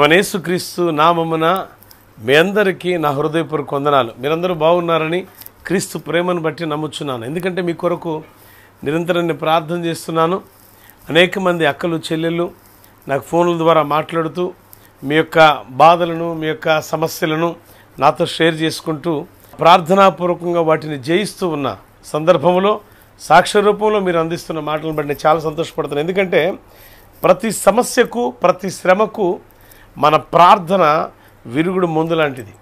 ప్రభనేసుక్రీస్తు నామమున మీ అందరికీ నా హృదయపూర్వక వందనాలు మీరందరూ బాగున్నారని క్రీస్తు ప్రేమను బట్టి నమ్ముచున్నాను ఎందుకంటే మీ కొరకు నిరంతరం నేను ప్రార్థన చేస్తున్నాను అనేక మంది అక్కలు చెల్లెళ్ళు నాకు ఫోన్ల ద్వారా మాట్లాడుతూ మీ యొక్క బాధలను మీ యొక్క సమస్యలను నాతో షేర్ చేసుకుంటూ ప్రార్థనాపూర్వకంగా వాటిని జయిస్తూ ఉన్న సందర్భంలో సాక్ష్య రూపంలో మీరు అందిస్తున్న మాటలను బట్టి నేను చాలా సంతోషపడుతున్నాను ఎందుకంటే ప్రతి సమస్యకు ప్రతి శ్రమకు మన ప్రార్థన విరుగుడు ముందు లాంటిది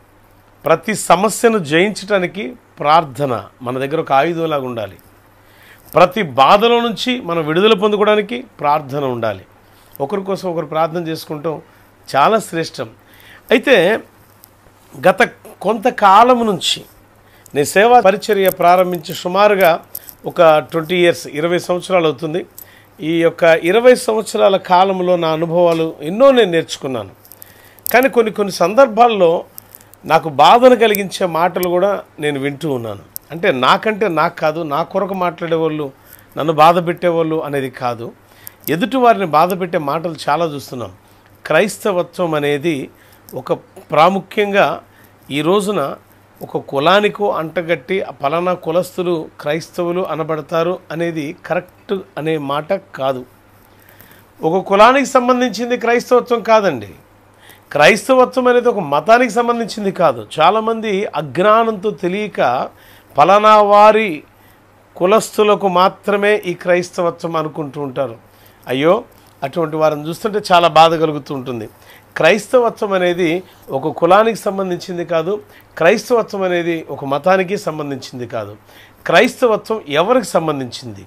ప్రతి సమస్యను జయించడానికి ప్రార్థన మన దగ్గర ఒక ఆయుధంలాగా ఉండాలి ప్రతి బాధలో నుంచి మనం విడుదల పొందుకోవడానికి ప్రార్థన ఉండాలి ఒకరి కోసం ఒకరు ప్రార్థన చేసుకుంటాం చాలా శ్రేష్టం అయితే గత కొంతకాలం నుంచి నేను సేవా పరిచర్య ప్రారంభించి సుమారుగా ఒక ట్వంటీ ఇయర్స్ ఇరవై సంవత్సరాలు అవుతుంది ఈ యొక్క ఇరవై సంవత్సరాల కాలంలో నా అనుభవాలు ఎన్నో నేను నేర్చుకున్నాను కానీ కొన్ని కొన్ని సందర్భాల్లో నాకు బాధను కలిగించే మాటలు కూడా నేను వింటూ ఉన్నాను అంటే నాకంటే నాకు కాదు నా కొరకు మాట్లాడేవాళ్ళు నన్ను బాధ పెట్టేవాళ్ళు అనేది కాదు ఎదుటి వారిని బాధ పెట్టే మాటలు చాలా చూస్తున్నాం క్రైస్తవత్వం అనేది ఒక ప్రాముఖ్యంగా ఈ రోజున ఒక కులానికి అంటగట్టి పలానా కులస్తులు క్రైస్తవులు అనబడతారు అనేది కరెక్ట్ అనే మాట కాదు ఒక కులానికి సంబంధించింది క్రైస్తవత్వం కాదండి క్రైస్తవత్వం అనేది ఒక మతానికి సంబంధించింది కాదు చాలామంది అజ్ఞానంతో తెలియక ఫలానా వారి కులస్తులకు మాత్రమే ఈ క్రైస్తవత్వం అనుకుంటూ ఉంటారు అయ్యో అటువంటి వారిని చూస్తుంటే చాలా బాధ కలుగుతూ ఉంటుంది క్రైస్తవత్వం అనేది ఒక కులానికి సంబంధించింది కాదు క్రైస్తవత్వం అనేది ఒక మతానికి సంబంధించింది కాదు క్రైస్తవత్వం ఎవరికి సంబంధించింది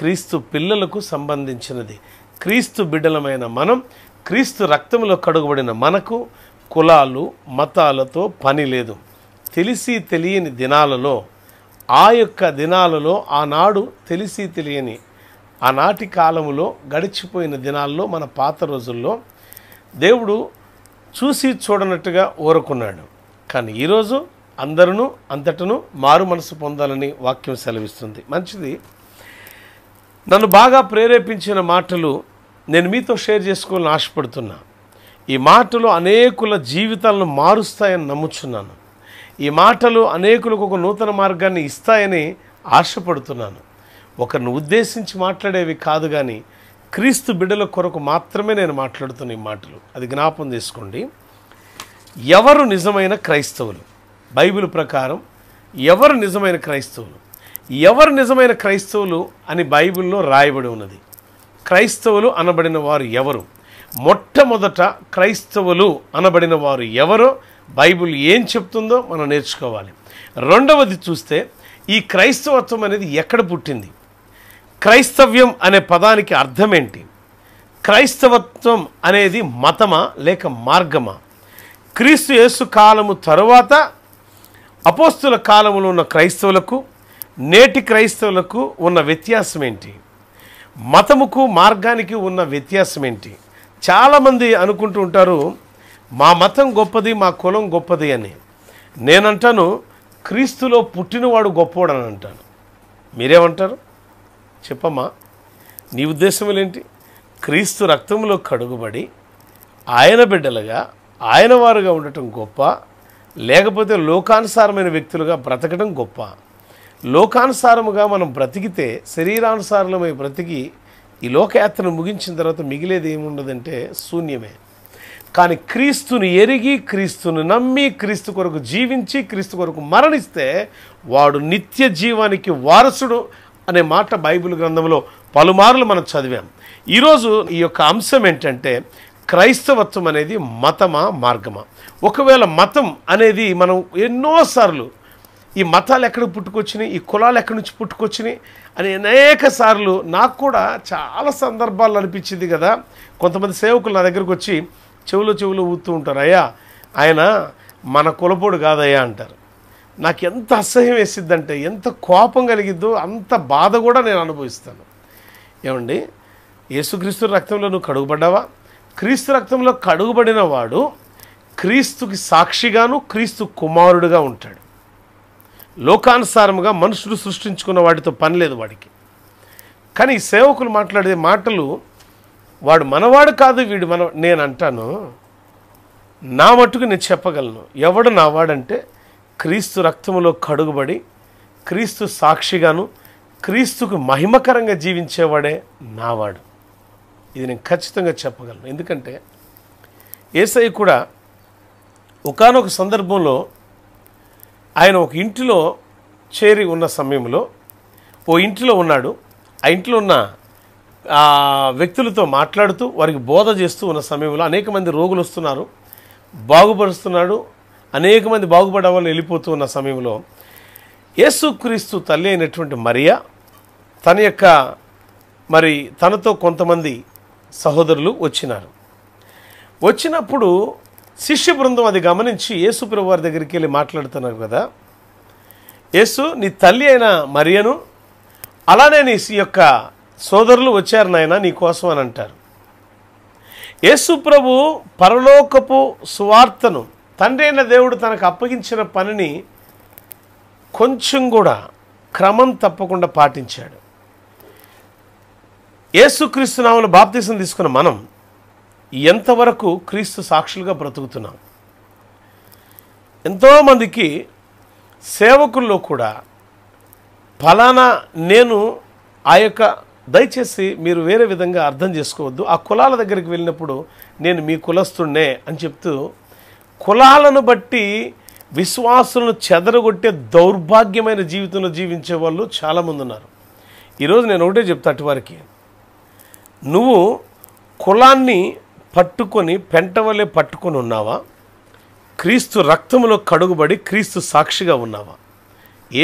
క్రీస్తు పిల్లలకు సంబంధించినది క్రీస్తు బిడ్డలమైన మనం క్రీస్తు రక్తంలో కడుగుబడిన మనకు కులాలు మతాలతో పని లేదు తెలిసి తెలియని దినాలలో ఆ యొక్క దినాలలో ఆనాడు తెలిసి తెలియని ఆనాటి కాలములో గడిచిపోయిన దినాల్లో మన పాత రోజుల్లో దేవుడు చూసి చూడనట్టుగా ఊరుకున్నాడు కానీ ఈరోజు అందరూ అంతటను మారు మనసు పొందాలని వాక్యం సెలవిస్తుంది మంచిది నన్ను బాగా ప్రేరేపించిన మాటలు నేను మీతో షేర్ చేసుకోవాలని ఆశపడుతున్నా ఈ మాటలు అనేకుల జీవితాలను మారుస్తాయని నమ్ముచున్నాను ఈ మాటలు అనేకులకు ఒక నూతన మార్గాన్ని ఇస్తాయని ఆశపడుతున్నాను ఒకరిని ఉద్దేశించి మాట్లాడేవి కాదు కానీ క్రీస్తు బిడ్డల కొరకు మాత్రమే నేను మాట్లాడుతున్న ఈ మాటలు అది జ్ఞాపం చేసుకోండి ఎవరు నిజమైన క్రైస్తవులు బైబిల్ ప్రకారం ఎవరు నిజమైన క్రైస్తవులు ఎవరు నిజమైన క్రైస్తవులు అని బైబిల్లో రాయబడి ఉన్నది క్రైస్తవులు అనబడిన వారు ఎవరు మొట్టమొదట క్రైస్తవులు అనబడిన వారు ఎవరో బైబిల్ ఏం చెప్తుందో మనం నేర్చుకోవాలి రెండవది చూస్తే ఈ క్రైస్తవత్వం అనేది ఎక్కడ పుట్టింది క్రైస్తవ్యం అనే పదానికి అర్థమేంటి క్రైస్తవత్వం అనేది మతమా లేక మార్గమా క్రీస్తు యేసు కాలము తరువాత అపోస్తుల కాలంలో ఉన్న క్రైస్తవులకు నేటి క్రైస్తవులకు ఉన్న వ్యత్యాసం ఏంటి మతముకు మార్గానికి ఉన్న వ్యత్యాసం ఏంటి చాలామంది అనుకుంటూ ఉంటారు మా మతం గొప్పది మా కులం గొప్పది అని నేనంటాను క్రీస్తులో పుట్టినవాడు గొప్పవాడు అని అంటాను మీరేమంటారు చెప్పమ్మా నీ ఉద్దేశములు ఏంటి క్రీస్తు రక్తంలో కడుగుబడి ఆయన బిడ్డలుగా ఆయన వారుగా ఉండటం గొప్ప లేకపోతే లోకానుసారమైన వ్యక్తులుగా బ్రతకటం గొప్ప లోకానుసారముగా మనం బ్రతికితే శరీరానుసారమై బ్రతికి ఈ లోకయాత్రను ముగించిన తర్వాత మిగిలేది ఏముండదంటే శూన్యమే కానీ క్రీస్తుని ఎరిగి క్రీస్తుని నమ్మి క్రీస్తు కొరకు జీవించి క్రీస్తు కొరకు మరణిస్తే వాడు నిత్య జీవానికి వారసుడు అనే మాట బైబిల్ గ్రంథంలో పలుమార్లు మనం చదివాం ఈరోజు ఈ యొక్క అంశం ఏంటంటే క్రైస్తవత్వం అనేది మతమా మార్గమా ఒకవేళ మతం అనేది మనం ఎన్నోసార్లు ఈ మతాలు ఎక్కడికి పుట్టుకొచ్చినాయి ఈ కులాలు ఎక్కడి నుంచి పుట్టుకొచ్చినాయి అని అనేక సార్లు నాకు కూడా చాలా సందర్భాలు అనిపించింది కదా కొంతమంది సేవకులు నా దగ్గరకు వచ్చి చెవులు చెవులు ఊతూ ఉంటారు అయ్యా ఆయన మన కులపోడు కాదయ్యా అంటారు నాకు ఎంత అసహ్యం వేసిద్దంటే ఎంత కోపం కలిగిద్దో అంత బాధ కూడా నేను అనుభవిస్తాను ఏమండి యేసుక్రీస్తు రక్తంలో నువ్వు కడుగుబడ్డావా క్రీస్తు రక్తంలో కడుగుబడిన వాడు క్రీస్తుకి సాక్షిగాను క్రీస్తు కుమారుడుగా ఉంటాడు లోకానుసారముగా మనుషులు సృష్టించుకున్న వాటితో పని లేదు వాడికి కానీ ఈ సేవకులు మాట్లాడే మాటలు వాడు మనవాడు కాదు వీడు మన నేను అంటాను నా మట్టుకు నేను చెప్పగలను ఎవడు నావాడంటే క్రీస్తు రక్తములో కడుగుబడి క్రీస్తు సాక్షిగాను క్రీస్తుకు మహిమకరంగా జీవించేవాడే నావాడు ఇది నేను ఖచ్చితంగా చెప్పగలను ఎందుకంటే ఏసై కూడా ఒకనొక సందర్భంలో ఆయన ఒక ఇంటిలో చేరి ఉన్న సమయంలో ఓ ఇంటిలో ఉన్నాడు ఆ ఇంట్లో ఉన్న వ్యక్తులతో మాట్లాడుతూ వారికి బోధ చేస్తూ ఉన్న సమయంలో అనేక మంది రోగులు వస్తున్నారు బాగుపరుస్తున్నాడు అనేక మంది బాగుపడే వాళ్ళు వెళ్ళిపోతూ ఉన్న సమయంలో యేసుక్రీస్తు తల్లి అయినటువంటి మరియా తన యొక్క మరి తనతో కొంతమంది సహోదరులు వచ్చినారు వచ్చినప్పుడు శిష్య బృందం అది గమనించి యేసు ప్రభు వారి దగ్గరికి వెళ్ళి మాట్లాడుతున్నారు కదా యేసు నీ తల్లి అయిన మరియను అలానే నీ యొక్క సోదరులు వచ్చారు నాయన నీ కోసం అని అంటారు యేసు ప్రభు పరలోకపు సువార్తను తండ్రి అయిన దేవుడు తనకు అప్పగించిన పనిని కొంచెం కూడా క్రమం తప్పకుండా పాటించాడు నామలు బాప్తీసం తీసుకున్న మనం ఎంతవరకు క్రీస్తు సాక్షులుగా బ్రతుకుతున్నాం ఎంతోమందికి సేవకుల్లో కూడా ఫలానా నేను ఆ యొక్క దయచేసి మీరు వేరే విధంగా అర్థం చేసుకోవద్దు ఆ కులాల దగ్గరికి వెళ్ళినప్పుడు నేను మీ కులస్తుండే అని చెప్తూ కులాలను బట్టి విశ్వాసులను చెదరగొట్టే దౌర్భాగ్యమైన జీవితంలో జీవించే వాళ్ళు చాలామంది ఉన్నారు ఈరోజు నేను ఒకటే చెప్తా అటువారికి నువ్వు కులాన్ని పట్టుకొని పెంటవలే పట్టుకొని ఉన్నావా క్రీస్తు రక్తంలో కడుగుబడి క్రీస్తు సాక్షిగా ఉన్నావా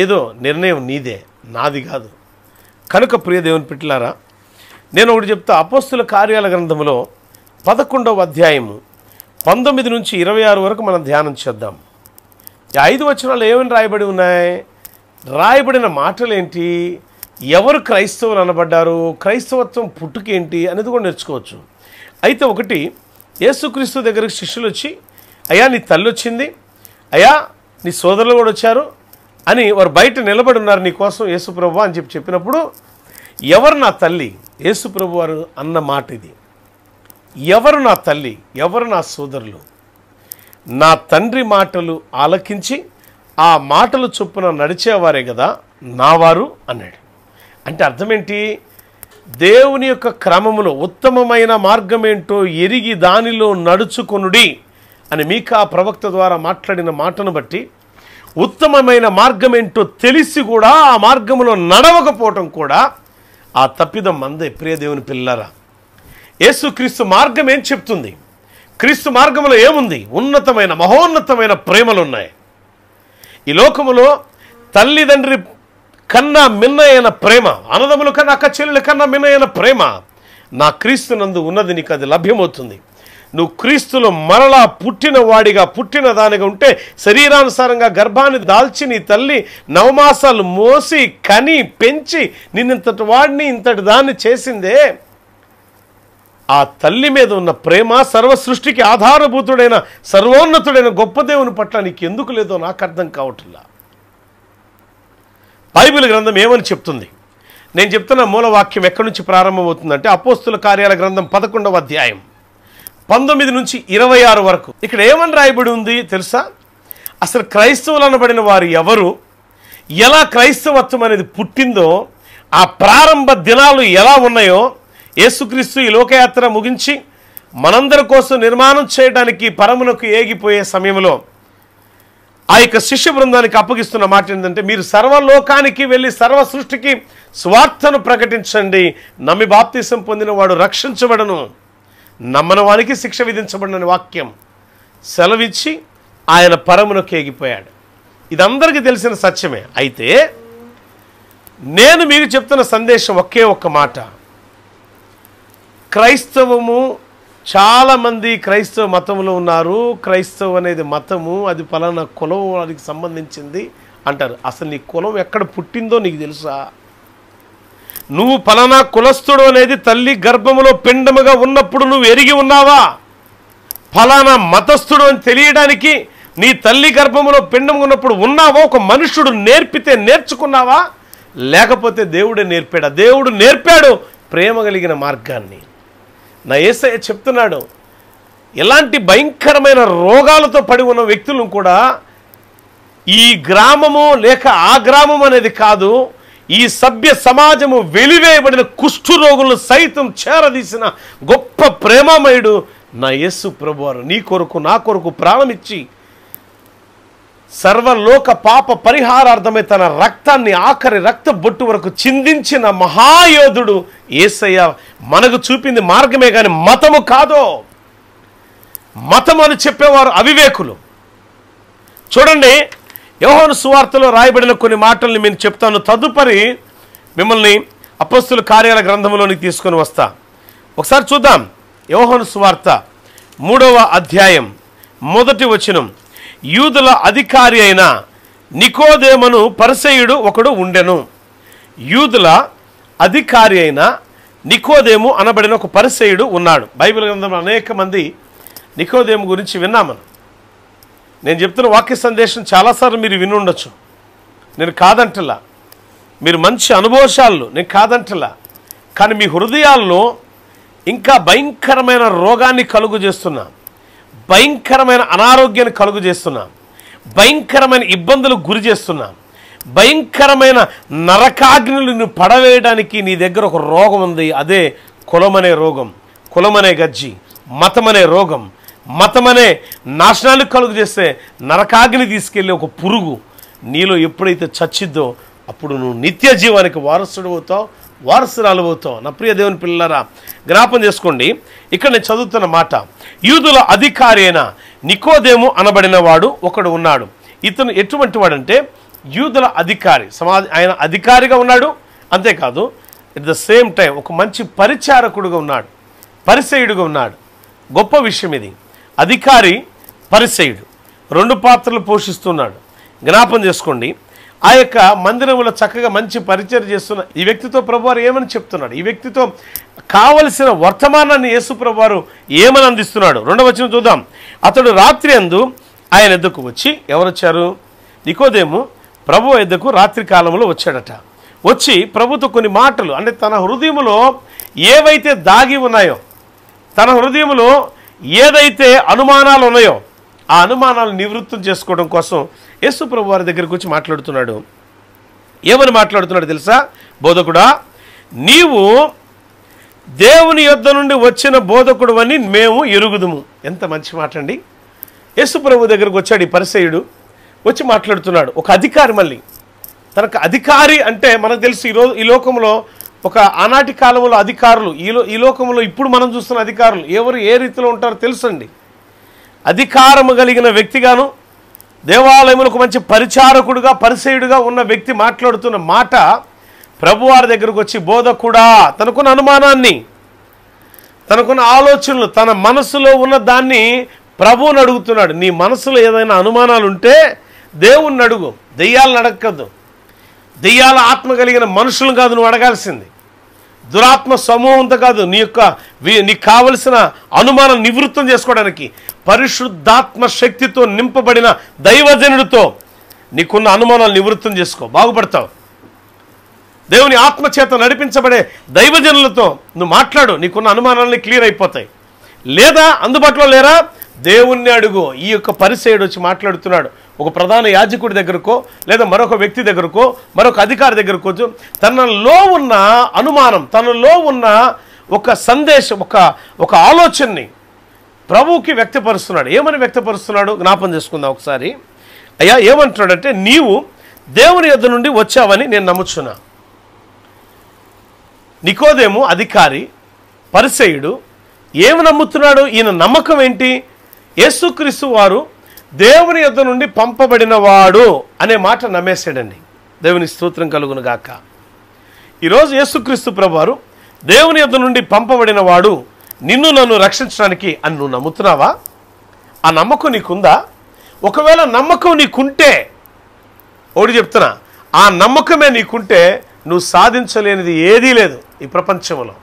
ఏదో నిర్ణయం నీదే నాది కాదు కనుక ప్రియ దేవుని పిట్లారా నేను ఒకటి చెప్తా అపోస్తుల కార్యాల గ్రంథంలో పదకొండవ అధ్యాయము పంతొమ్మిది నుంచి ఇరవై ఆరు వరకు మనం ధ్యానం చేద్దాం ఈ ఐదు వచనాలు ఏమని రాయబడి ఉన్నాయి రాయబడిన మాటలేంటి ఎవరు క్రైస్తవులు అనబడ్డారు క్రైస్తవత్వం పుట్టుకేంటి అనేది కూడా నేర్చుకోవచ్చు అయితే ఒకటి యేసుక్రీస్తు దగ్గరికి శిష్యులు వచ్చి అయా నీ తల్లి వచ్చింది అయా నీ సోదరులు కూడా వచ్చారు అని వారు బయట నిలబడి ఉన్నారు నీకోసం యేసుప్రభు అని చెప్పి చెప్పినప్పుడు ఎవరు నా తల్లి యేసుప్రభు వారు అన్న మాట ఇది ఎవరు నా తల్లి ఎవరు నా సోదరులు నా తండ్రి మాటలు ఆలకించి ఆ మాటలు చొప్పున నడిచేవారే కదా నావారు అన్నాడు అంటే అర్థమేంటి దేవుని యొక్క క్రమములో ఉత్తమమైన మార్గం ఏంటో ఎరిగి దానిలో నడుచుకొనుడి అని మీకు ఆ ప్రవక్త ద్వారా మాట్లాడిన మాటను బట్టి ఉత్తమమైన మార్గం ఏంటో తెలిసి కూడా ఆ మార్గంలో నడవకపోవటం కూడా ఆ తప్పిదం మందే ప్రియదేవుని పిల్లరా క్రీస్తు మార్గం ఏం చెప్తుంది క్రీస్తు మార్గంలో ఏముంది ఉన్నతమైన మహోన్నతమైన ప్రేమలు ఉన్నాయి ఈ లోకములో తల్లిదండ్రి కన్నా మిన్నయైన ప్రేమ అన్నదముల కన్నా అక్క చెల్లెల కన్నా మిన్నయైన ప్రేమ నా క్రీస్తు నందు ఉన్నది నీకు అది లభ్యమవుతుంది నువ్వు క్రీస్తులో మరలా పుట్టిన వాడిగా పుట్టిన దానిగా ఉంటే శరీరానుసారంగా గర్భాన్ని దాల్చి నీ తల్లి నవమాసాలు మోసి కని పెంచి నిన్నంతటి వాడిని ఇంతటి దాన్ని చేసిందే ఆ తల్లి మీద ఉన్న ప్రేమ సర్వ సృష్టికి ఆధారభూతుడైన సర్వోన్నతుడైన గొప్ప దేవుని పట్ల నీకు ఎందుకు లేదో నాకు అర్థం కావట్లా బైబిల్ గ్రంథం ఏమని చెప్తుంది నేను చెప్తున్న మూలవాక్యం ఎక్కడి నుంచి ప్రారంభమవుతుందంటే అపోస్తుల కార్యాల గ్రంథం పదకొండవ అధ్యాయం పంతొమ్మిది నుంచి ఇరవై ఆరు వరకు ఇక్కడ ఏమని రాయబడి ఉంది తెలుసా అసలు క్రైస్తవులు అనబడిన వారు ఎవరు ఎలా క్రైస్తవత్వం అనేది పుట్టిందో ఆ ప్రారంభ దినాలు ఎలా ఉన్నాయో యేసుక్రీస్తు ఈ లోకయాత్ర ముగించి మనందరి కోసం నిర్మాణం చేయడానికి పరములకు ఏగిపోయే సమయంలో ఆ యొక్క శిష్య బృందానికి అప్పగిస్తున్న మాట ఏంటంటే మీరు సర్వలోకానికి వెళ్ళి సర్వ సృష్టికి స్వార్థను ప్రకటించండి నమ్మి బాప్తీసం పొందిన వాడు రక్షించబడను నమ్మని వానికి శిక్ష విధించబడిన వాక్యం సెలవిచ్చి ఆయన పరమునకు ఏగిపోయాడు ఇది అందరికీ తెలిసిన సత్యమే అయితే నేను మీకు చెప్తున్న సందేశం ఒకే ఒక్క మాట క్రైస్తవము చాలామంది క్రైస్తవ మతంలో ఉన్నారు క్రైస్తవం అనేది మతము అది పలానా కులం సంబంధించింది అంటారు అసలు నీ కులం ఎక్కడ పుట్టిందో నీకు తెలుసా నువ్వు పలానా కులస్థుడు అనేది తల్లి గర్భములో పిండముగా ఉన్నప్పుడు నువ్వు ఎరిగి ఉన్నావా ఫలానా మతస్థుడు అని తెలియడానికి నీ తల్లి గర్భములో పిండము ఉన్నప్పుడు ఉన్నావా ఒక మనుషుడు నేర్పితే నేర్చుకున్నావా లేకపోతే దేవుడే నేర్పాడా దేవుడు నేర్పాడు ప్రేమ కలిగిన మార్గాన్ని నా ఏసయ్య చెప్తున్నాడు ఎలాంటి భయంకరమైన రోగాలతో పడి ఉన్న వ్యక్తులను కూడా ఈ గ్రామము లేక ఆ గ్రామం అనేది కాదు ఈ సభ్య సమాజము వెలివేయబడిన కుష్ఠు రోగులను సైతం చేరదీసిన గొప్ప ప్రేమమయుడు నా యేసు ప్రభువారు నీ కొరకు నా కొరకు ప్రాణమిచ్చి సర్వలోక పాప పరిహారార్థమై తన రక్తాన్ని ఆఖరి రక్త బొట్టు వరకు చిందించిన మహాయోధుడు ఏసయ్య మనకు చూపింది మార్గమే కానీ మతము కాదో మతం అని చెప్పేవారు అవివేకులు చూడండి యోహోను సువార్తలో రాయబడిన కొన్ని మాటల్ని నేను చెప్తాను తదుపరి మిమ్మల్ని అపస్తుల కార్యాల గ్రంథంలోనికి తీసుకొని వస్తా ఒకసారి చూద్దాం యోహోను సువార్త మూడవ అధ్యాయం మొదటి వచనం యూదుల అధికారి అయిన నికోదేమను పరిసయుడు ఒకడు ఉండెను యూదుల అధికారి అయిన నికోదేము అనబడిన ఒక పరిసయుడు ఉన్నాడు బైబిల్ గ్రంథంలో అనేక మంది నికోదేము గురించి విన్నామను నేను చెప్తున్న వాక్య సందేశం చాలాసార్లు మీరు వినుండొచ్చు నేను కాదంటలా మీరు మంచి అనుభవశాలు నేను కాదంటలా కానీ మీ హృదయాల్లో ఇంకా భయంకరమైన రోగాన్ని కలుగు చేస్తున్నాను భయంకరమైన అనారోగ్యాన్ని కలుగు చేస్తున్నాం భయంకరమైన ఇబ్బందులు గురి చేస్తున్నాం భయంకరమైన నువ్వు పడవేయడానికి నీ దగ్గర ఒక రోగం ఉంది అదే కులమనే రోగం కులమనే గజ్జి మతమనే రోగం మతమనే నాశనాన్ని కలుగు చేస్తే నరకాగ్ని తీసుకెళ్ళి ఒక పురుగు నీలో ఎప్పుడైతే చచ్చిద్దో అప్పుడు నువ్వు నిత్య జీవానికి వారసుడు అవుతావు వారసురాలు అవుతాం నా ప్రియ దేవుని పిల్లరా జ్ఞాపం చేసుకోండి ఇక్కడ నేను చదువుతున్న మాట యూదుల అయిన నికోదేము అనబడిన వాడు ఒకడు ఉన్నాడు ఇతను ఎటువంటి వాడంటే యూదుల అధికారి సమాజ ఆయన అధికారిగా ఉన్నాడు అంతేకాదు ఎట్ ద సేమ్ టైం ఒక మంచి పరిచారకుడుగా ఉన్నాడు పరిసేయుడుగా ఉన్నాడు గొప్ప విషయం ఇది అధికారి పరిసేయుడు రెండు పాత్రలు పోషిస్తున్నాడు జ్ఞాపం చేసుకోండి ఆ యొక్క మందిరంలో చక్కగా మంచి పరిచయం చేస్తున్న ఈ వ్యక్తితో ప్రభువారు ఏమని చెప్తున్నాడు ఈ వ్యక్తితో కావలసిన వర్తమానాన్ని యేసు ప్రభువారు ఏమని అందిస్తున్నాడు రెండవ వచ్చిన చూద్దాం అతడు రాత్రి అందు ఆయన ఎద్దుకు వచ్చి ఎవరొచ్చారు నికోదేము ప్రభు ఎద్దుకు రాత్రి కాలంలో వచ్చాడట వచ్చి ప్రభుతో కొన్ని మాటలు అంటే తన హృదయంలో ఏవైతే దాగి ఉన్నాయో తన హృదయంలో ఏదైతే అనుమానాలు ఉన్నాయో ఆ అనుమానాలు నివృత్తం చేసుకోవడం కోసం యేసు ప్రభు వారి దగ్గరకు వచ్చి మాట్లాడుతున్నాడు ఏమని మాట్లాడుతున్నాడు తెలుసా బోధకుడా నీవు దేవుని యొద్ద నుండి వచ్చిన బోధకుడు అని మేము ఎరుగుదుము ఎంత మంచి మాట అండి యేసు ప్రభు దగ్గరకు వచ్చాడు ఈ పరిసయుడు వచ్చి మాట్లాడుతున్నాడు ఒక అధికారి మళ్ళీ తనకు అధికారి అంటే మనకు తెలుసు ఈరోజు ఈ లోకంలో ఒక ఆనాటి కాలంలో అధికారులు ఈలో ఈ లోకంలో ఇప్పుడు మనం చూస్తున్న అధికారులు ఎవరు ఏ రీతిలో ఉంటారో తెలుసండి అధికారము కలిగిన వ్యక్తిగాను దేవాలయములకు మంచి పరిచారకుడుగా పరిచయుడుగా ఉన్న వ్యక్తి మాట్లాడుతున్న మాట ప్రభువారి దగ్గరకు వచ్చి బోధకుడా తనకున్న అనుమానాన్ని తనకున్న ఆలోచనలు తన మనసులో ఉన్న దాన్ని ప్రభువుని అడుగుతున్నాడు నీ మనసులో ఏదైనా అనుమానాలు ఉంటే దేవుణ్ణి అడుగు దెయ్యాలను అడగద్దు దెయ్యాల ఆత్మ కలిగిన మనుషులను కాదు నువ్వు అడగాల్సింది దురాత్మ సమూహంతో కాదు నీ యొక్క నీకు కావలసిన అనుమానం నివృత్తం చేసుకోవడానికి పరిశుద్ధాత్మ శక్తితో నింపబడిన దైవజనుడితో నీకున్న అనుమానాలు నివృత్తం చేసుకో బాగుపడతావు దేవుని ఆత్మచేత నడిపించబడే దైవజనులతో నువ్వు మాట్లాడు నీకున్న అనుమానాలని క్లియర్ అయిపోతాయి లేదా అందుబాటులో లేరా దేవుణ్ణి అడుగు ఈ యొక్క పరిచయుడు వచ్చి మాట్లాడుతున్నాడు ఒక ప్రధాన యాజకుడి దగ్గరకో లేదా మరొక వ్యక్తి దగ్గరకో మరొక అధికారి దగ్గరకో తనలో ఉన్న అనుమానం తనలో ఉన్న ఒక సందేశం ఒక ఒక ఆలోచనని ప్రభువుకి వ్యక్తపరుస్తున్నాడు ఏమని వ్యక్తపరుస్తున్నాడు జ్ఞాపం చేసుకుందాం ఒకసారి అయ్యా ఏమంటున్నాడంటే నీవు దేవుని యొద్ నుండి వచ్చావని నేను నమ్ముచున్నా నికోదేము అధికారి పరిసయుడు ఏమి నమ్ముతున్నాడు ఈయన నమ్మకం ఏంటి యేసుక్రీస్తు వారు దేవుని యుద్ధ నుండి పంపబడిన వాడు అనే మాట నమ్మేశాడండి దేవుని స్తోత్రం కలుగును గాక ఈరోజు యేసుక్రీస్తు ప్రభువారు దేవుని యుద్ధ నుండి పంపబడిన వాడు నిన్ను నన్ను రక్షించడానికి అని నువ్వు నమ్ముతున్నావా ఆ నమ్మకం నీకుందా ఒకవేళ నమ్మకం నీకుంటే ఓడి చెప్తున్నా ఆ నమ్మకమే నీకుంటే నువ్వు సాధించలేనిది ఏదీ లేదు ఈ ప్రపంచంలో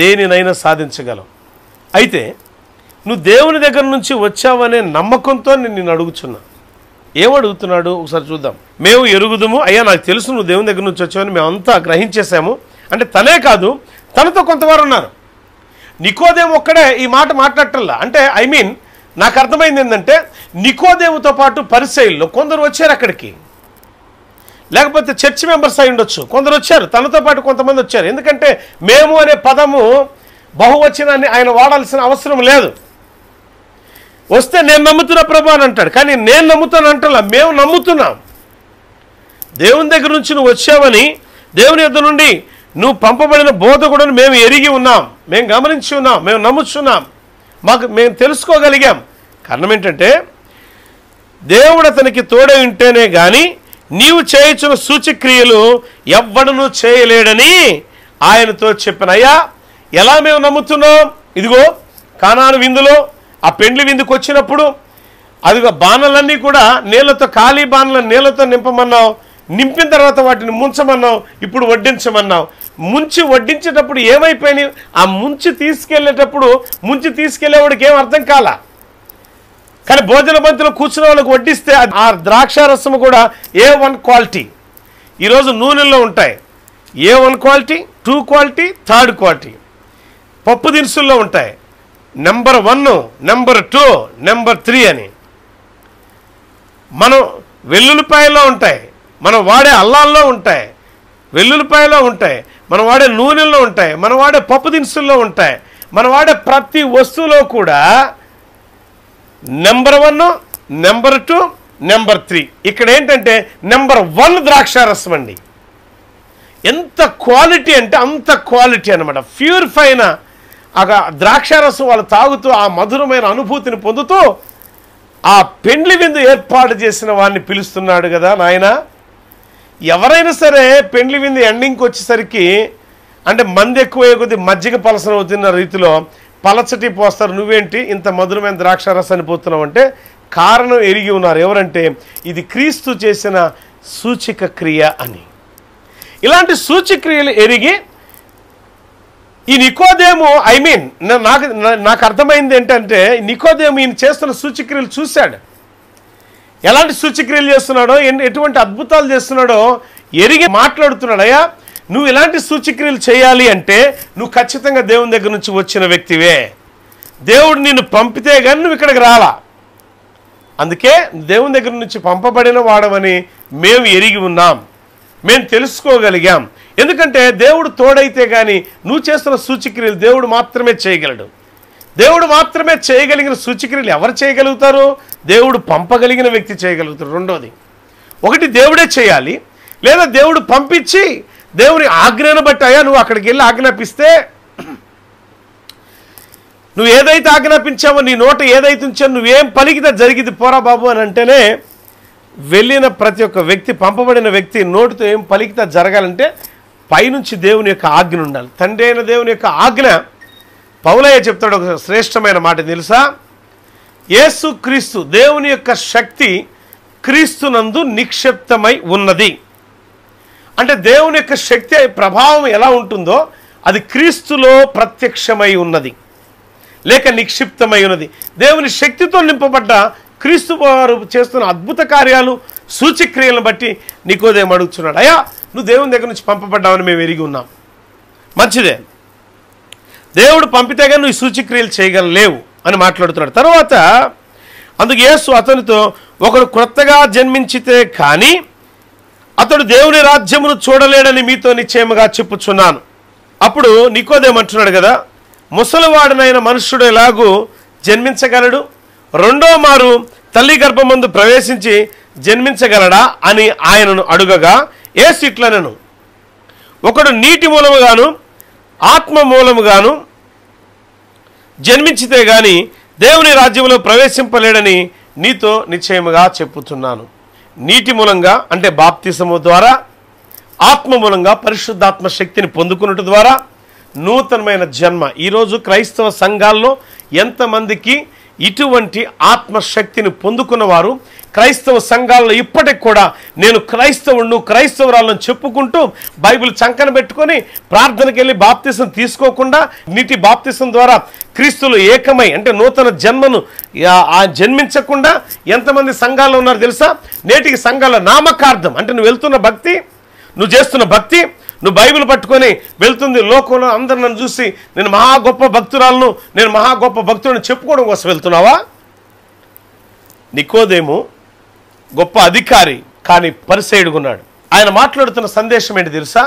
దేనినైనా సాధించగలవు అయితే నువ్వు దేవుని దగ్గర నుంచి వచ్చావనే నమ్మకంతో నేను నిన్ను అడుగుతున్నా ఏమడుగుతున్నాడు ఒకసారి చూద్దాం మేము ఎరుగుదుము అయ్యా నాకు తెలుసు నువ్వు దేవుని దగ్గర నుంచి వచ్చావని మేము అంతా గ్రహించేసాము అంటే తనే కాదు తనతో కొంతవారు ఉన్నారు నికోదేవు ఒక్కడే ఈ మాట మాట్లాడటల్లా అంటే ఐ మీన్ నాకు అర్థమైంది ఏంటంటే నికోదేవుతో పాటు పరిశైల్లో కొందరు వచ్చారు అక్కడికి లేకపోతే చర్చ్ మెంబర్స్ అయి ఉండొచ్చు కొందరు వచ్చారు తనతో పాటు కొంతమంది వచ్చారు ఎందుకంటే మేము అనే పదము బహువచనాన్ని ఆయన వాడాల్సిన అవసరం లేదు వస్తే నేను నమ్ముతున్నా ప్రభా అని అంటాడు కానీ నేను నమ్ముతాను అంటా మేము నమ్ముతున్నాం దేవుని దగ్గర నుంచి నువ్వు వచ్చావని దేవుని యొద్ నుండి నువ్వు పంపబడిన బోధ కూడా మేము ఎరిగి ఉన్నాం మేము గమనించి ఉన్నాం మేము నమ్ముచున్నాం మాకు మేము తెలుసుకోగలిగాం కారణం ఏంటంటే దేవుడు అతనికి తోడై ఉంటేనే కానీ నీవు చేయించిన సూచక్రియలు ఎవ్వడను చేయలేడని ఆయనతో చెప్పిన అయ్యా ఎలా మేము నమ్ముతున్నాం ఇదిగో కానాను విందులో ఆ పెండ్లి విందుకు వచ్చినప్పుడు అదిగో బాణలన్నీ కూడా నీళ్ళతో ఖాళీ బాణలను నీళ్ళతో నింపమన్నావు నింపిన తర్వాత వాటిని ముంచమన్నావు ఇప్పుడు వడ్డించమన్నావు ముంచి వడ్డించేటప్పుడు ఏమైపోయినాయి ఆ ముంచి తీసుకెళ్లేటప్పుడు ముంచి తీసుకెళ్లేవాడికి ఏం అర్థం కాల కానీ భోజన బంతులు కూర్చున్న వాళ్ళకి వడ్డిస్తే ఆ ద్రాక్ష రసము కూడా ఏ వన్ క్వాలిటీ ఈరోజు నూనెల్లో ఉంటాయి A one quality two quality third quality పప్పు దినుసుల్లో ఉంటాయి number one number two number three అని మనం వెల్లుల్లిపాయలో ఉంటాయి మనం వాడే అల్లాల్లో ఉంటాయి వెల్లుల్లిపాయలో ఉంటాయి మనం వాడే నూనెల్లో ఉంటాయి మనం వాడే పప్పు దినుసుల్లో ఉంటాయి మనం వాడే ప్రతి వస్తువులో కూడా number one number two number three ఇక్కడ ఏంటంటే నెంబర్ వన్ ద్రాక్షారసం అండి ఎంత క్వాలిటీ అంటే అంత క్వాలిటీ అనమాట ప్యూరిఫైన ఆ ద్రాక్షారసం వాళ్ళు తాగుతూ ఆ మధురమైన అనుభూతిని పొందుతూ ఆ పెండ్లి విందు ఏర్పాటు చేసిన వాడిని పిలుస్తున్నాడు కదా నాయన ఎవరైనా సరే పెండ్లి విందు ఎండింగ్కి వచ్చేసరికి అంటే మంది ఎక్కువయ్యే కొద్ది మజ్జిగ పలసన అవుతున్న రీతిలో పలచటి పోస్తారు నువ్వేంటి ఇంత మధురమైన ద్రాక్షారసాన్ని పోతున్నావు అంటే కారణం ఎరిగి ఉన్నారు ఎవరంటే ఇది క్రీస్తు చేసిన సూచిక క్రియ అని ఇలాంటి సూచిక్రియలు ఎరిగి ఈ నికోదేము ఐ మీన్ నాకు నాకు అర్థమైంది ఏంటంటే నికోదేము ఈయన చేస్తున్న సూచక్రియలు చూశాడు ఎలాంటి సూచక్రియలు చేస్తున్నాడో ఎటువంటి అద్భుతాలు చేస్తున్నాడో ఎరిగి మాట్లాడుతున్నాడు అయ్యా నువ్వు ఇలాంటి సూచక్రియలు చేయాలి అంటే నువ్వు ఖచ్చితంగా దేవుని దగ్గర నుంచి వచ్చిన వ్యక్తివే దేవుడు నిన్ను పంపితే కానీ నువ్వు ఇక్కడికి రాలా అందుకే దేవుని దగ్గర నుంచి పంపబడిన వాడవని మేము ఎరిగి ఉన్నాం మేము తెలుసుకోగలిగాం ఎందుకంటే దేవుడు తోడైతే కానీ నువ్వు చేస్తున్న సూచిక్రియలు దేవుడు మాత్రమే చేయగలడు దేవుడు మాత్రమే చేయగలిగిన సూచిక్రియలు ఎవరు చేయగలుగుతారు దేవుడు పంపగలిగిన వ్యక్తి చేయగలుగుతారు రెండోది ఒకటి దేవుడే చేయాలి లేదా దేవుడు పంపించి దేవుని ఆజ్ఞను బట్టి అయ్యా నువ్వు అక్కడికి వెళ్ళి ఆజ్ఞాపిస్తే నువ్వు ఏదైతే ఆజ్ఞాపించావో నీ నోట ఏదైతే ఉంచావో నువ్వేం పలికితే జరిగింది పోరా బాబు అని అంటేనే వెళ్ళిన ప్రతి ఒక్క వ్యక్తి పంపబడిన వ్యక్తి నోటితో ఏం పలికితే జరగాలంటే పైనుంచి దేవుని యొక్క ఆజ్ఞ ఉండాలి తండ్రి అయిన దేవుని యొక్క ఆజ్ఞ పౌలయ్య చెప్తాడు ఒక శ్రేష్టమైన మాట తెలుసా యేసు క్రీస్తు దేవుని యొక్క శక్తి క్రీస్తునందు నిక్షిప్తమై ఉన్నది అంటే దేవుని యొక్క శక్తి ప్రభావం ఎలా ఉంటుందో అది క్రీస్తులో ప్రత్యక్షమై ఉన్నది లేక నిక్షిప్తమై ఉన్నది దేవుని శక్తితో నింపబడ్డ క్రీస్తు వారు చేస్తున్న అద్భుత కార్యాలు సూచక్రియలను బట్టి నికోదేం అడుగుతున్నాడు అయ్యా నువ్వు దేవుని దగ్గర నుంచి పంపబడ్డావని మేము ఎరిగి ఉన్నాం మంచిదే దేవుడు పంపితే కానీ నువ్వు సూచక్రియలు చేయగలవు అని మాట్లాడుతున్నాడు తర్వాత అందుకు యేసు అతనితో ఒకరు క్రొత్తగా జన్మించితే కానీ అతడు దేవుని రాజ్యమును చూడలేడని మీతో నిశ్చయముగా చెప్పుచున్నాను అప్పుడు నికోదేమంటున్నాడు కదా ముసలివాడినైన మనుష్యుడు ఎలాగూ జన్మించగలడు రెండో మారు తల్లి గర్భమందు ప్రవేశించి జన్మించగలడా అని ఆయనను అడుగగా ఏ సిట్లనను ఒకడు నీటి మూలముగాను ఆత్మ మూలముగాను జన్మించితే గాని దేవుని రాజ్యంలో ప్రవేశింపలేడని నీతో నిశ్చయముగా చెప్పుతున్నాను నీటి మూలంగా అంటే బాప్తిసము ద్వారా ఆత్మ మూలంగా పరిశుద్ధాత్మ శక్తిని పొందుకున్నట్టు ద్వారా నూతనమైన జన్మ ఈరోజు క్రైస్తవ సంఘాల్లో ఎంతమందికి ఇటువంటి ఆత్మశక్తిని పొందుకున్నవారు క్రైస్తవ సంఘాల్లో ఇప్పటికి కూడా నేను క్రైస్తవుడు క్రైస్తవురాలను చెప్పుకుంటూ బైబిల్ చంకన పెట్టుకొని ప్రార్థనకి వెళ్ళి బాప్తిసం తీసుకోకుండా నీటి బాప్తిసం ద్వారా క్రీస్తులు ఏకమై అంటే నూతన జన్మను జన్మించకుండా ఎంతమంది సంఘాల్లో ఉన్నారు తెలుసా నేటికి సంఘాల నామకార్థం అంటే నువ్వు వెళ్తున్న భక్తి నువ్వు చేస్తున్న భక్తి నువ్వు బైబిల్ పట్టుకొని వెళ్తుంది లోకంలో అందరు నన్ను చూసి నేను మహా గొప్ప భక్తురాలను నేను మహా గొప్ప భక్తులను చెప్పుకోవడం కోసం వెళ్తున్నావా నికోదేమో గొప్ప అధికారి కానీ పరిసేయుడుగున్నాడు ఆయన మాట్లాడుతున్న సందేశం ఏంటి తెలుసా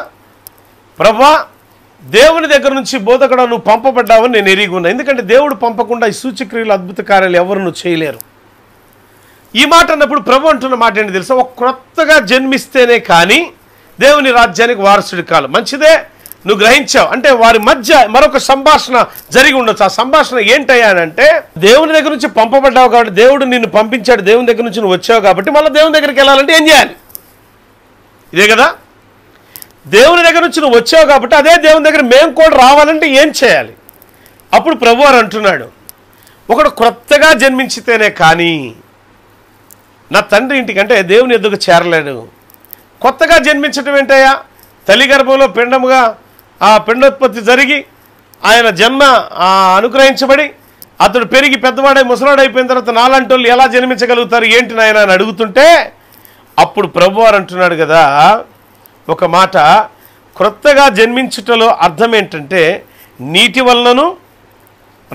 ప్రభా దేవుని దగ్గర నుంచి బోధకుడ నువ్వు పంపబడ్డావని నేను ఎరిగున్నా ఎందుకంటే దేవుడు పంపకుండా ఈ సూచక్రియలు అద్భుత కార్యాలు ఎవరు నువ్వు చేయలేరు ఈ మాట అన్నప్పుడు ప్రభు అంటున్న మాట ఏంటి తెలుసా ఒక క్రొత్తగా జన్మిస్తేనే కానీ దేవుని రాజ్యానికి వారసుడు కాలు మంచిదే నువ్వు గ్రహించావు అంటే వారి మధ్య మరొక సంభాషణ జరిగి ఉండొచ్చు ఆ సంభాషణ ఏంటయ్యా అంటే దేవుని దగ్గర నుంచి పంపబడ్డావు కాబట్టి దేవుడు నిన్ను పంపించాడు దేవుని దగ్గర నుంచి నువ్వు వచ్చావు కాబట్టి మళ్ళీ దేవుని దగ్గరికి వెళ్ళాలంటే ఏం చేయాలి ఇదే కదా దేవుని దగ్గర నుంచి నువ్వు వచ్చావు కాబట్టి అదే దేవుని దగ్గర మేము కూడా రావాలంటే ఏం చేయాలి అప్పుడు ప్రభువారు అంటున్నాడు ఒకడు క్రొత్తగా జన్మించితేనే కానీ నా తండ్రి ఇంటికంటే దేవుని ఎద్దుకు చేరలేడు కొత్తగా జన్మించటం ఏంటయ్యా తల్లి గర్భంలో పిండముగా ఆ పిండోత్పత్తి జరిగి ఆయన జన్మ అనుగ్రహించబడి అతడు పెరిగి పెద్దవాడై ముసలాడైపోయిన తర్వాత నాలంటోళ్ళు ఎలా జన్మించగలుగుతారు ఏంటి నాయన అని అడుగుతుంటే అప్పుడు ప్రభువారు అంటున్నాడు కదా ఒక మాట క్రొత్తగా జన్మించుటలో అర్థం ఏంటంటే నీటి వల్లను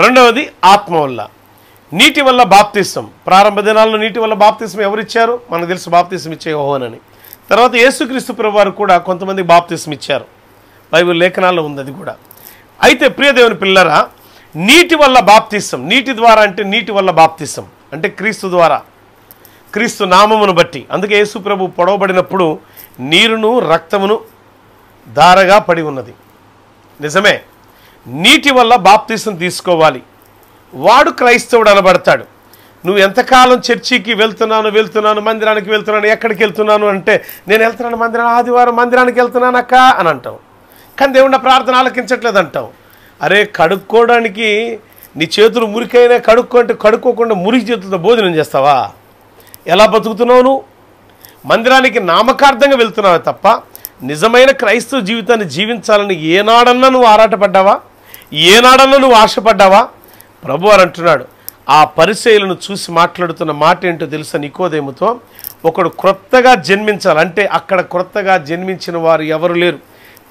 రెండవది ఆత్మ వల్ల నీటి వల్ల బాప్తీసం ప్రారంభ దినాల్లో నీటి వల్ల బాప్తిసం ఎవరిచ్చారు మనకు తెలుసు బాప్తీసం ఇచ్చే యోహోనని తర్వాత యేసుక్రీస్తు ప్రభువారు కూడా కొంతమంది బాప్తీసం ఇచ్చారు బైబిల్ లేఖనాల్లో ఉంది అది కూడా అయితే ప్రియదేవుని పిల్లరా నీటి వల్ల బాప్తిస్తాం నీటి ద్వారా అంటే నీటి వల్ల బాప్తిస్తాం అంటే క్రీస్తు ద్వారా క్రీస్తు నామమును బట్టి అందుకే యేసుప్రభు పొడవబడినప్పుడు నీరును రక్తమును దారగా పడి ఉన్నది నిజమే నీటి వల్ల బాప్తిసం తీసుకోవాలి వాడు క్రైస్తవుడు అనబడతాడు నువ్వు ఎంతకాలం చర్చికి వెళ్తున్నాను వెళ్తున్నాను మందిరానికి వెళ్తున్నాను ఎక్కడికి వెళ్తున్నాను అంటే నేను వెళ్తున్నాను మందిరం ఆదివారం మందిరానికి వెళ్తున్నాను అక్క అని అంటావు కానీ దేవుని ప్రార్థన ఆలకించట్లేదు అంటావు అరే కడుక్కోవడానికి నీ చేతులు మురికైనా కడుక్కో అంటే కడుక్కోకుండా మురికి చేతులతో భోజనం చేస్తావా ఎలా బతుకుతున్నావు నువ్వు మందిరానికి నామకార్థంగా వెళ్తున్నావే తప్ప నిజమైన క్రైస్తవ జీవితాన్ని జీవించాలని ఏనాడన్నా నువ్వు ఆరాటపడ్డావా ఏనాడన్నా నువ్వు ఆశపడ్డావా ప్రభు అని అంటున్నాడు ఆ పరిశైలను చూసి మాట్లాడుతున్న మాట ఏంటో తెలుసా నికోదేముతో ఒకడు క్రొత్తగా జన్మించాలంటే అక్కడ క్రొత్తగా జన్మించిన వారు ఎవరు లేరు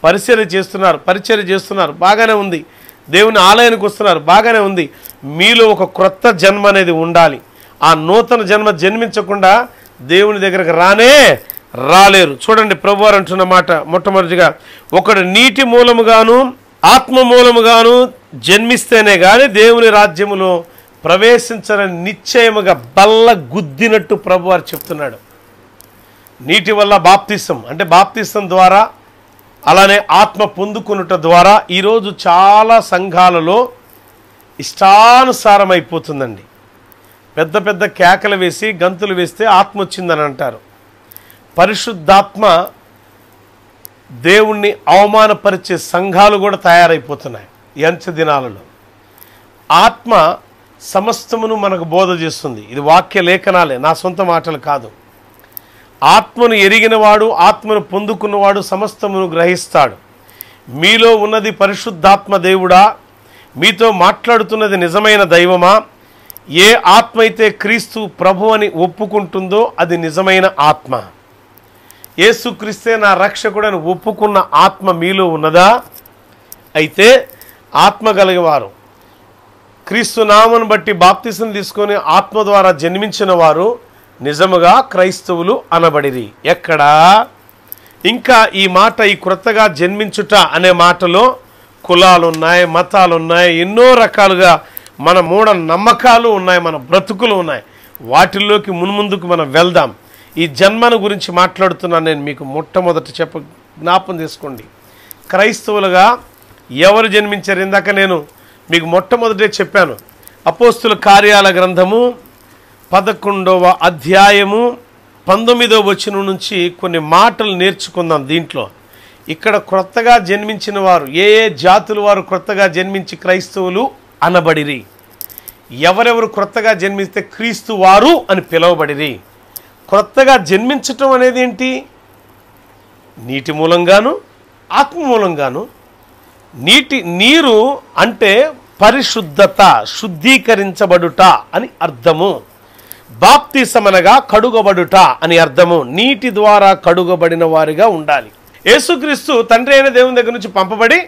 పరిచర్య చేస్తున్నారు పరిచయం చేస్తున్నారు బాగానే ఉంది దేవుని ఆలయానికి వస్తున్నారు బాగానే ఉంది మీలో ఒక క్రొత్త జన్మ అనేది ఉండాలి ఆ నూతన జన్మ జన్మించకుండా దేవుని దగ్గరకు రానే రాలేరు చూడండి ప్రభువారు అంటున్న మాట మొట్టమొదటిగా ఒకడు నీటి మూలముగాను ఆత్మ మూలముగాను జన్మిస్తేనే కానీ దేవుని రాజ్యములో ప్రవేశించని నిశ్చయముగా బల్ల గుద్దినట్టు ప్రభువారు చెప్తున్నాడు నీటి వల్ల బాప్తిసం అంటే బాప్తిసం ద్వారా అలానే ఆత్మ పొందుకునుట ద్వారా ఈరోజు చాలా సంఘాలలో ఇష్టానుసారం అయిపోతుందండి పెద్ద పెద్ద కేకలు వేసి గంతులు వేస్తే ఆత్మ వచ్చిందని అంటారు పరిశుద్ధాత్మ దేవుణ్ణి అవమానపరిచే సంఘాలు కూడా తయారైపోతున్నాయి ఎంత దినాలలో ఆత్మ సమస్తమును మనకు బోధ చేస్తుంది ఇది వాక్య లేఖనాలే నా సొంత మాటలు కాదు ఆత్మను ఎరిగినవాడు ఆత్మను పొందుకున్నవాడు సమస్తమును గ్రహిస్తాడు మీలో ఉన్నది పరిశుద్ధాత్మ దేవుడా మీతో మాట్లాడుతున్నది నిజమైన దైవమా ఏ ఆత్మ అయితే క్రీస్తు ప్రభు అని ఒప్పుకుంటుందో అది నిజమైన ఆత్మ ఏసుక్రీస్తే నా అని ఒప్పుకున్న ఆత్మ మీలో ఉన్నదా అయితే ఆత్మ కలిగేవారు క్రీస్తు నామను బట్టి బాప్తిసం తీసుకొని ఆత్మ ద్వారా జన్మించిన వారు నిజముగా క్రైస్తవులు అనబడిరి ఎక్కడా ఇంకా ఈ మాట ఈ క్రొత్తగా జన్మించుట అనే మాటలో కులాలున్నాయి మతాలున్నాయి ఎన్నో రకాలుగా మన మూఢ నమ్మకాలు ఉన్నాయి మన బ్రతుకులు ఉన్నాయి వాటిల్లోకి మున్ముందుకు మనం వెళ్దాం ఈ జన్మను గురించి మాట్లాడుతున్నాను నేను మీకు మొట్టమొదట చెప్ప జ్ఞాపం తీసుకోండి క్రైస్తవులుగా ఎవరు జన్మించారు ఇందాక నేను మీకు మొట్టమొదటే చెప్పాను అపోస్తుల కార్యాల గ్రంథము పదకొండవ అధ్యాయము పంతొమ్మిదవ వచనం నుంచి కొన్ని మాటలు నేర్చుకుందాం దీంట్లో ఇక్కడ క్రొత్తగా జన్మించిన వారు ఏ ఏ జాతుల వారు క్రొత్తగా జన్మించి క్రైస్తవులు అనబడిరి ఎవరెవరు క్రొత్తగా జన్మిస్తే క్రీస్తు వారు అని పిలువబడిరి క్రొత్తగా జన్మించటం అనేది ఏంటి నీటి మూలంగాను ఆత్మ మూలంగాను నీటి నీరు అంటే పరిశుద్ధత శుద్ధీకరించబడుట అని అర్థము బాప్తిసమనగా కడుగబడుట అని అర్థము నీటి ద్వారా కడుగబడిన వారిగా ఉండాలి యేసుక్రీస్తు తండ్రి అయిన దేవుని దగ్గర నుంచి పంపబడి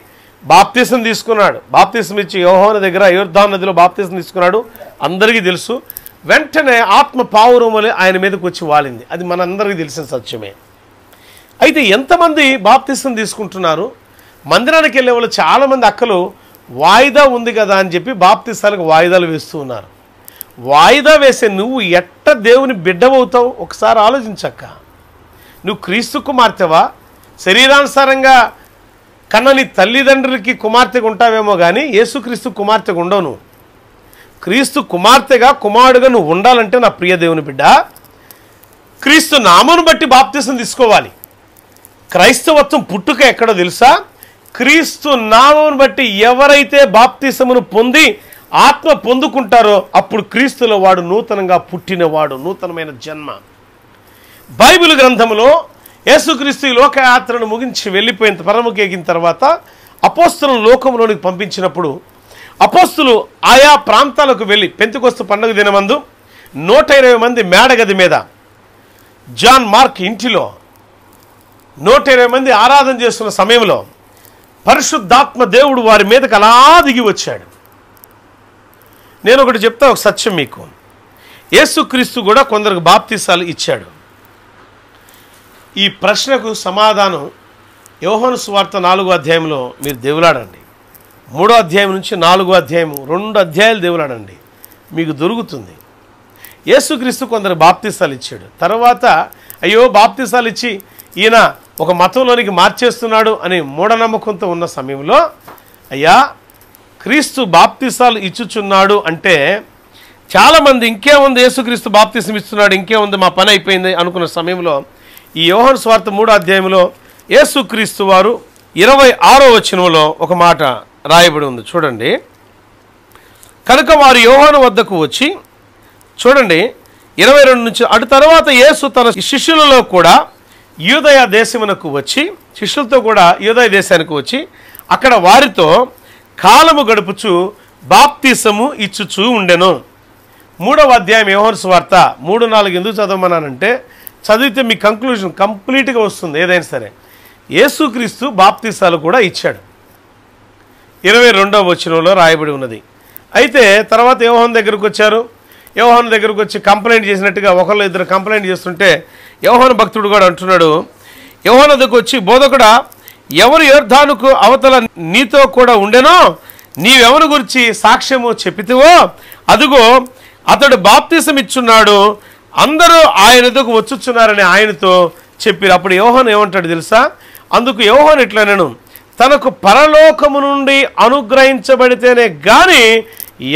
బాప్తిసం తీసుకున్నాడు బాప్తిసం ఇచ్చి యోహోన దగ్గర అయోధ్యా నదిలో బాప్తిసం తీసుకున్నాడు అందరికీ తెలుసు వెంటనే ఆత్మ పావురములు ఆయన మీదకి వచ్చి వాలింది అది మనందరికీ తెలిసిన సత్యమే అయితే ఎంతమంది బాప్తిసం తీసుకుంటున్నారు మందిరానికి వెళ్ళే వాళ్ళు చాలామంది అక్కలు వాయిదా ఉంది కదా అని చెప్పి బాప్తిసాలకు వాయిదాలు వేస్తూ ఉన్నారు వాయిదా వేసే నువ్వు ఎట్ట దేవుని బిడ్డవవుతావు ఒకసారి ఆలోచించక్క నువ్వు క్రీస్తు కుమార్తెవా శరీరానుసారంగా కన్న నీ తల్లిదండ్రులకి కుమార్తెగా ఉంటావేమో కానీ యేసుక్రీస్తు కుమార్తెగా ఉండవు నువ్వు క్రీస్తు కుమార్తెగా కుమారుడుగా నువ్వు ఉండాలంటే నా ప్రియ దేవుని బిడ్డ క్రీస్తు నామను బట్టి బాప్తీసం తీసుకోవాలి క్రైస్తవత్వం పుట్టుక ఎక్కడో తెలుసా క్రీస్తు నామను బట్టి ఎవరైతే బాప్తీసమును పొంది ఆత్మ పొందుకుంటారో అప్పుడు క్రీస్తుల వాడు నూతనంగా పుట్టినవాడు నూతనమైన జన్మ బైబిల్ గ్రంథంలో యేసుక్రీస్తు లోకయాత్రను ముగించి వెళ్ళిపోయిన పరముకేగిన తర్వాత అపోస్తులను లోకంలోనికి పంపించినప్పుడు అపోస్తులు ఆయా ప్రాంతాలకు వెళ్ళి పెంతుకొస్తు పండుగ దినమందు నూట ఇరవై మంది మేడగది మీద జాన్ మార్క్ ఇంటిలో నూట ఇరవై మంది ఆరాధన చేస్తున్న సమయంలో పరిశుద్ధాత్మ దేవుడు వారి మీదకి అలా దిగి వచ్చాడు నేను ఒకటి చెప్తా ఒక సత్యం మీకు యేసుక్రీస్తు కూడా కొందరికి బాప్తీసాలు ఇచ్చాడు ఈ ప్రశ్నకు సమాధానం యోహను స్వార్త నాలుగో అధ్యాయంలో మీరు దేవులాడండి మూడో అధ్యాయం నుంచి నాలుగో అధ్యాయం రెండు అధ్యాయాలు దేవులాడండి మీకు దొరుకుతుంది యేసుక్రీస్తు కొందరు బాప్తిస్తాలు ఇచ్చాడు తర్వాత అయ్యో బాప్తిస్తాలు ఇచ్చి ఈయన ఒక మతంలోనికి మార్చేస్తున్నాడు అని మూఢనమ్మకంతో ఉన్న సమయంలో అయ్యా క్రీస్తు బాప్తిసాలు ఇచ్చుచున్నాడు అంటే చాలామంది ఇంకేముంది యేసుక్రీస్తు బాప్తిసం ఇస్తున్నాడు ఇంకేముంది మా పని అయిపోయింది అనుకున్న సమయంలో ఈ యోహన్ స్వార్థ మూడో అధ్యాయంలో యేసుక్రీస్తు వారు ఇరవై ఆరో వచనంలో ఒక మాట రాయబడి ఉంది చూడండి కనుక వారు యోహాను వద్దకు వచ్చి చూడండి ఇరవై రెండు నుంచి అటు తర్వాత యేసు తన శిష్యులలో కూడా యూదయ దేశమునకు వచ్చి శిష్యులతో కూడా యూదయ దేశానికి వచ్చి అక్కడ వారితో కాలము గడుపుచు బాప్తిసము ఇచ్చుచూ ఉండెను మూడవ అధ్యాయం యోహన్స్ వార్త మూడు నాలుగు ఎందుకు చదవమన్నానంటే చదివితే మీ కంక్లూజన్ కంప్లీట్గా వస్తుంది ఏదైనా సరే యేసుక్రీస్తు బాప్తిసాలు కూడా ఇచ్చాడు ఇరవై రెండవ వచనంలో రాయబడి ఉన్నది అయితే తర్వాత యోహన్ దగ్గరకు వచ్చారు యోహన్ దగ్గరకు వచ్చి కంప్లైంట్ చేసినట్టుగా ఒకళ్ళు ఇద్దరు కంప్లైంట్ చేస్తుంటే యోహన్ భక్తుడు కూడా అంటున్నాడు యోహన్ దగ్గరకు వచ్చి బోధకుడా ఎవరు యోర్ధానుకు అవతల నీతో కూడా ఉండెనో నీవెవరి గురించి సాక్ష్యము చెప్పితివో అదుగో అతడు బాప్తీసం ఇచ్చున్నాడు అందరూ ఆయన ఎదుగు వచ్చుచున్నారని ఆయనతో చెప్పారు అప్పుడు యోహన్ ఏమంటాడు తెలుసా అందుకు యోహన్ ఇట్లా నేను తనకు పరలోకము నుండి అనుగ్రహించబడితేనే కానీ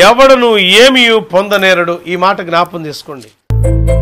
ఎవడను ఏమీ పొందనేరడు ఈ మాట జ్ఞాపం తీసుకోండి